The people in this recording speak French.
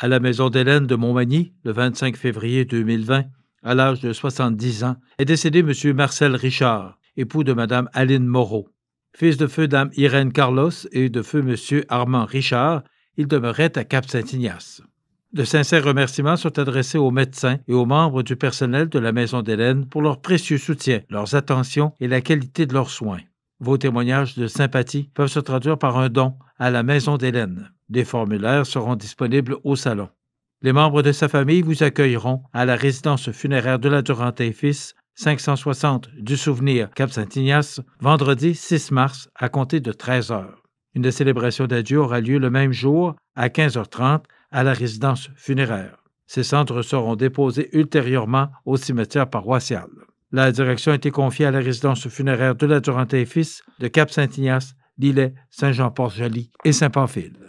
à la maison d'Hélène de Montmagny le 25 février 2020 à l'âge de 70 ans, est décédé M. Marcel Richard, époux de Mme Aline Moreau. Fils de feu Dame Irène Carlos et de feu M. Armand Richard, il demeurait à Cap-Saint-Ignace. De sincères remerciements sont adressés aux médecins et aux membres du personnel de la Maison d'Hélène pour leur précieux soutien, leurs attentions et la qualité de leurs soins. Vos témoignages de sympathie peuvent se traduire par un don à la Maison d'Hélène. Des formulaires seront disponibles au salon. Les membres de sa famille vous accueilleront à la résidence funéraire de la Durante Fils, 560 du Souvenir Cap-Saint-Ignace, vendredi 6 mars à compter de 13 heures. Une célébration d'adieu aura lieu le même jour à 15h30 à la résidence funéraire. Ses cendres seront déposées ultérieurement au cimetière paroissial. La direction a été confiée à la résidence funéraire de la Durante Fils de Cap-Saint-Ignace, Lillet, Saint-Jean-Port-Joli et Saint-Pamphile.